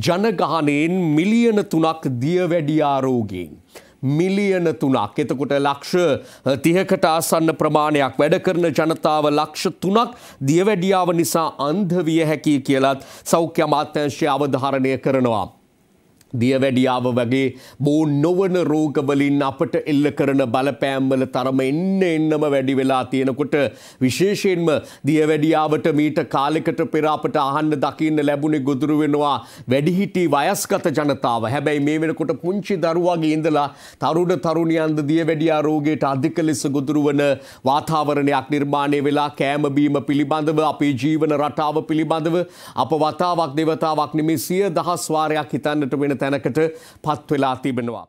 ජනගහනයෙන් මිලියන තුනක් දියවැඩියාරෝගෙන්. මිලියන තුනක් එතකොට ලක්ෂ තිහකට ආසන්න ප්‍රමාණයක් වැඩ කරන ජනතාව ලක්ෂ තුනක් දියවැඩියාව නිසා අන්ධ විය හැකි කියලත් සෞඛ්‍ය මාත්‍යංශය අවධාරණය කරනවා. දියවැඩියාව වගේ බෝ නොවන රෝගවලින් අපට එල්ල කරන බලපෑම්වල තරම එන්න එන්නම වැඩි වෙලා තියෙනකොට විශේෂයෙන්ම දියවැඩියාවට මීට කාලෙකට පෙර අපට අහන්න දකින්න ලැබුණේ ගොදුරු වෙනවා වැඩිහිටි වයස්ගත ජනතාව. හැබැයි මේ වෙනකොට පුංචි දරුවාගේ ඉඳලා තරුණ තරුණියන්ද දියවැඩියා රෝගයට අධික ලෙස ගොදුරු වන වාතාවරණයක් නිර්මාණය වෙලා කෑම බීම පිළිබඳව අපේ ජීවන රටාව පිළිබඳව අප වතාවක් දෙවතාවක් නෙමේ සිය දහස් වාරයක් හිතන්නට වෙන තැනකට පත්වෙලා තිබෙනවා.